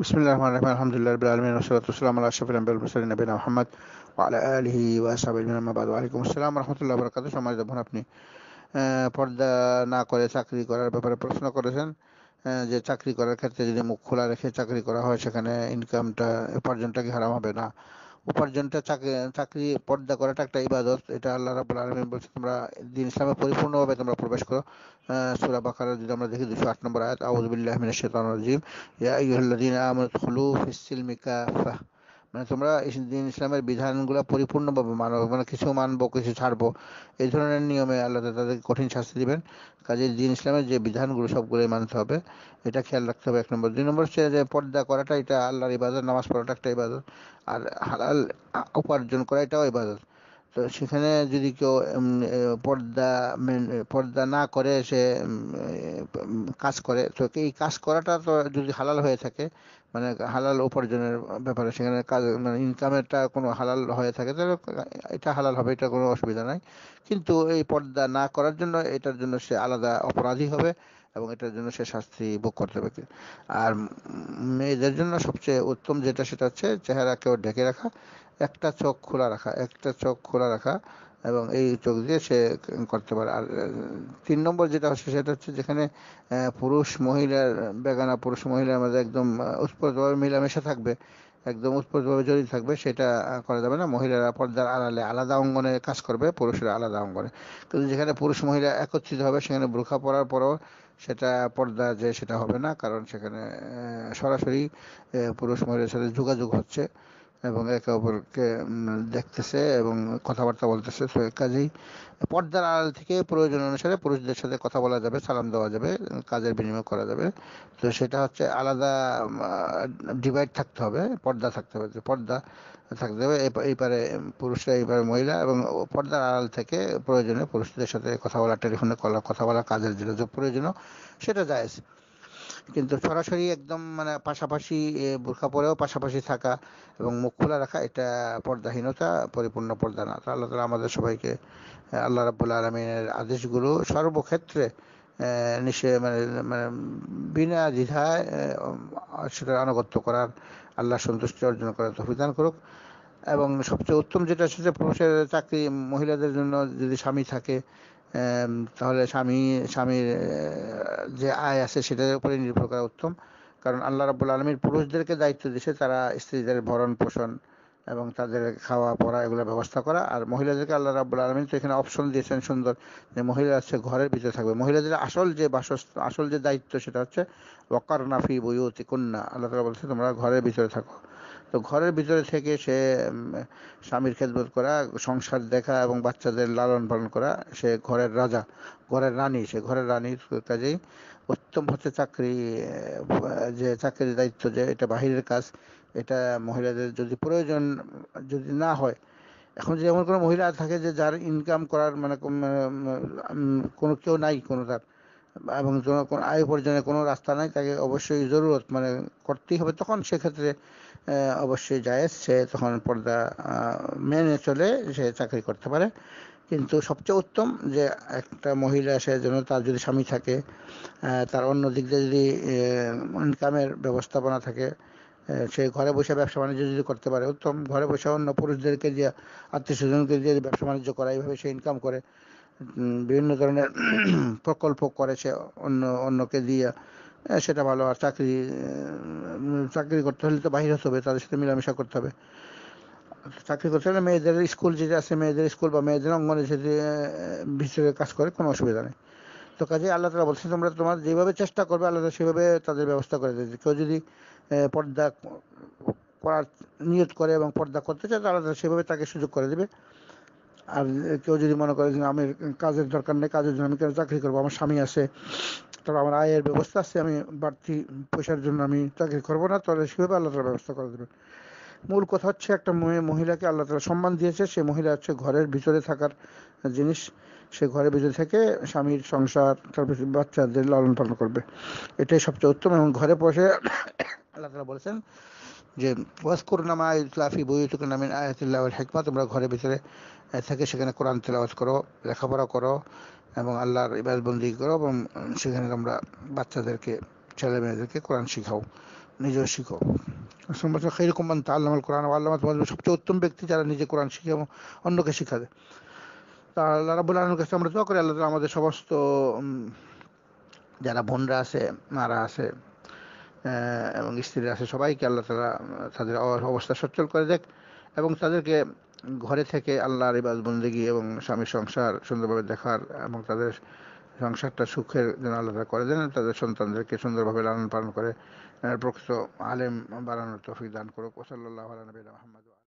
বিসমুল্লাহ রহমান রহমান আলহামদুলিল্লাহ রবিল সমাজ যখন আপনি পর্দা না করে চাকরি করার ব্যাপারে প্রশ্ন করেছেন eh, যে চাকরি করার ক্ষেত্রে যদি মুখ খোলা রেখে চাকরি করা হয় সেখানে ইনকামটা উপার্জনটা কি হারাম হবে না উপার্জনটা চাকরি চাকরি পর্দা করাটা একটা ইবাদত এটা আল্লাহ রাবুল আলমিন বলছে তোমরা দিন ইসলামে পরিপূর্ণভাবে তোমরা প্রবেশ করো সুরা বাকারা যদি আমরা দেখি দুশো আট নম্বর আয়াত আউজবিল্লাহমিন শেতান রাজিম ইয়া খুলু ফিসিল মিকা মানে তোমরা দিন ইসলামের বিধানগুলো পরিপূর্ণভাবে মানো মানে কিছু মানবো কিছু ছাড়বো এই ধরনের নিয়মে আল্লাহ তাদেরকে কঠিন শাস্তি দিবেন কাজে দিন ইসলামের যে বিধানগুলো সবগুলোই মানতে হবে এটা খেয়াল রাখতে হবে এক নম্বর দুই নম্বর হচ্ছে যে পর্দা করাটা এটা আল্লাহর ইবাদত নামাজ পড়াটা একটা ইবাদত আর হালাল উপার্জন করা এটাও ইবাদত তো সেখানে যদি কেউ পর্দা পর্দা না করে সে কাজ করে তো এই কাজ করাটা তো যদি হালাল হয়ে থাকে মানে হালাল উপার্জনের ব্যাপারে সেখানে কাজ মানে ইনকামেরটা কোনো হালাল হয়ে থাকে তাহলে এটা হালাল হবে এটা কোনো অসুবিধা নাই কিন্তু এই পর্দা না করার জন্য এটার জন্য সে আলাদা অপরাধী হবে এবং এটার জন্য সে শাস্তি ভোগ করতে পারে আর মেয়েদের জন্য সবচেয়ে উত্তম যেটা সেটা হচ্ছে চেহারা কেউ ঢেকে রাখা একটা চোখ খোলা রাখা একটা চোখ খোলা রাখা এবং এই চোখ দিয়ে সে করতে পারে আর তিন নম্বর যেটা হচ্ছে সেটা হচ্ছে যেখানে পুরুষ মহিলার বেগানা পুরুষ মহিলার মধ্যে একদম উৎপতভাবে মিলামেশা থাকবে একদম উৎপষ্টভাবে জড়িত থাকবে সেটা করা যাবে না মহিলারা পর্দার আড়ালে আলাদা অঙ্গনে কাজ করবে পুরুষরা আলাদা অঙ্গনে কিন্তু যেখানে পুরুষ মহিলা একত্রিত হবে সেখানে ব্রুখা পরার পরও সেটা পর্দা যে সেটা হবে না কারণ সেখানে সরাসরি পুরুষ মহিলার সাথে যোগাযোগ হচ্ছে এবং একে অপরকে দেখতেছে এবং কথাবার্তা বলতেছে কাজেই পর্দার আড়াল থেকে প্রয়োজন অনুসারে পুরুষদের সাথে কথা বলা যাবে সালাম দেওয়া যাবে কাজের বিনিময় করা যাবে তো সেটা হচ্ছে আলাদা ডিভাইড থাকতে হবে পর্দা থাকতে হবে পর্দা থাকতে হবে এইবারে পুরুষরা এইবারে মহিলা এবং পর্দার আড়াল থেকে প্রয়োজনে পুরুষদের সাথে কথা বলা টেলিফোনে কথা বলা কাজের জন্য যে প্রয়োজনীয় সেটা যায় কিন্তু সরাসরি একদম মানে পাশাপাশি বোরখা পরেও পাশাপাশি থাকা এবং মুখ খোলা রাখা এটা পর্দাহীনতা পরিপূর্ণ পর্দা না আল্লাহ তালা আমাদের সবাইকে আল্লাহ রাবুল আলমিনের আদেশগুলো সর্বক্ষেত্রে নিশ্চয় মানে মানে বিনা দ্বিধায় সেটা আনুগত্য করার আল্লাহ সন্তুষ্টি অর্জন করার তফিদান করুক এবং সবচেয়ে উত্তম যেটা সেটা পুরুষের চাকরি মহিলাদের জন্য যদি স্বামী থাকে তাহলে স্বামী স্বামীর যে আয় আছে সেটার উপরে নির্ভর করা উত্তম কারণ আল্লাহ রাবুল আলমীর পুরুষদেরকে দায়িত্ব দিয়েছে তারা স্ত্রীদের ভরণ পোষণ এবং তাদের খাওয়া পড়া এগুলো ব্যবস্থা করা আর মহিলাদেরকে আল্লাহ রাবুল আলমিন তো এখানে অপশন দিয়েছেন সুন্দর যে মহিলা হচ্ছে ঘরের ভিতরে থাকবে মহিলাদের আসল যে বাস আসল যে দায়িত্ব সেটা হচ্ছে ওকার নাফি বইয়তি কন্যা আল্লাহ তালা বলছে তোমরা ঘরের ভিতরে থাকো তো ঘরের ভিতরে থেকে সে স্বামীর খেদমত করা সংসার দেখা এবং বাচ্চাদের লালন পালন করা সে ঘরের রাজা ঘরের রানী সে ঘরের রানীর কাজেই উত্তম হচ্ছে চাকরি যে চাকরির দায়িত্ব যে এটা বাহিরের কাজ এটা মহিলাদের যদি প্রয়োজন যদি না হয় এখন যদি এমন কোনো মহিলা থাকে যে যার ইনকাম করার মানে কোনো কেউ নাই কোনো তার এবং কোনো আয় উপার্জনের কোনো রাস্তা নাই তাকে অবশ্যই জরুরত মানে করতেই হবে তখন সেক্ষেত্রে অবশ্যই যায় সে তখন পর্দা মেনে চলে সে চাকরি করতে পারে কিন্তু সবচেয়ে উত্তম যে একটা মহিলা সে যেন তার যদি স্বামী থাকে তার অন্য দিক দিয়ে যদি ইনকামের ব্যবস্থাপনা থাকে সে ঘরে বসে ব্যবসা বাণিজ্য যদি করতে পারে উত্তম ঘরে বসে অন্য পুরুষদেরকে দিয়ে আত্মীয় স্বজনকে দিয়ে ব্যবসা বাণিজ্য করা এইভাবে সে ইনকাম করে বিভিন্ন ধরনের প্রকল্প করে সে অন্য অন্যকে দিয়ে হ্যাঁ, সেটা ভালো আর চাকরি চাকরি করতে হলে তো বাহির হতে হবে তাদের সাথে মেলামেশা করতে হবে চাকরি করতে হলে মেয়েদের স্কুল যে আছে মেয়েদের স্কুল বা মেয়েদের অঙ্গনে যদি ভিতরে কাজ করে কোনো অসুবিধা নেই তো কাজে আল্লাহ তালা বলছে তোমরা তোমার যেভাবে চেষ্টা করবে আল্লাহ সেভাবে তাদের ব্যবস্থা করে দেবে কেউ যদি পর্দা করার নিয়ত করে এবং পর্দা করতে চায় তাহলে সেভাবে তাকে সুযোগ করে দেবে আর কেউ যদি মনে করে যে আমি কাজের দরকার নেই কাজের জন্য আমি কেন চাকরি করবো আমার স্বামী আছে তারপর আমার আয়ের ব্যবস্থা আছে আমি বাড়তি পয়সার জন্য আমি চাকরি করবো না তাহলে সেভাবে আল্লাহ তালা ব্যবস্থা করে দেবেন মূল কথা হচ্ছে একটা মেয়ে মহিলাকে আল্লাহ তালা সম্মান দিয়েছে সে মহিলা হচ্ছে ঘরের ভিতরে থাকার জিনিস সে ঘরের ভিতরে থেকে স্বামীর সংসার তারপর বাচ্চাদের লালন পালন করবে এটাই সবচেয়ে উত্তম এবং ঘরে বসে আল্লাহ তালা বলেছেন যে ওয়াসকুর নামা ইসলাফি বইতুক নামিন আয়াতুল্লাহ হেকমা তোমরা ঘরে ভিতরে থেকে সেখানে কোরআন তেলাওয়াজ করো লেখাপড়া করো এবং আল্লাহর ইবাদবন্দি করো এবং সেখানে তোমরা বাচ্চাদেরকে ছেলেমেয়েদেরকে মেয়েদেরকে কোরআন শিখাও নিজেও শিখো সম্ভবত রকম মান আল্লাহ কোরআন আল্লাহ তোমাদের সবচেয়ে উত্তম ব্যক্তি যারা নিজে কোরআন শিখে এবং অন্যকে শিখা দেয় তা আল্লাহ রাবুল আলমের কাছে আমরা দোয়া করি আল্লাহ আমাদের সমস্ত যারা বোনরা আছে মারা আছে এবং স্ত্রীরা আছে সবাইকে আল্লাহ তালা তাদের অবস্থা সচ্ছল করে দেখ এবং তাদেরকে ঘরে থেকে আল্লাহ ইবাজ বন্দিগি এবং স্বামী সংসার সুন্দরভাবে দেখার এবং তাদের সংসারটা সুখের যেন আল্লাহ করে দেন তাদের সন্তানদেরকে সুন্দরভাবে লালন পালন করে প্রকৃত আলেম বাড়ানোর তফিক দান করুক ওসল্লাহ আলী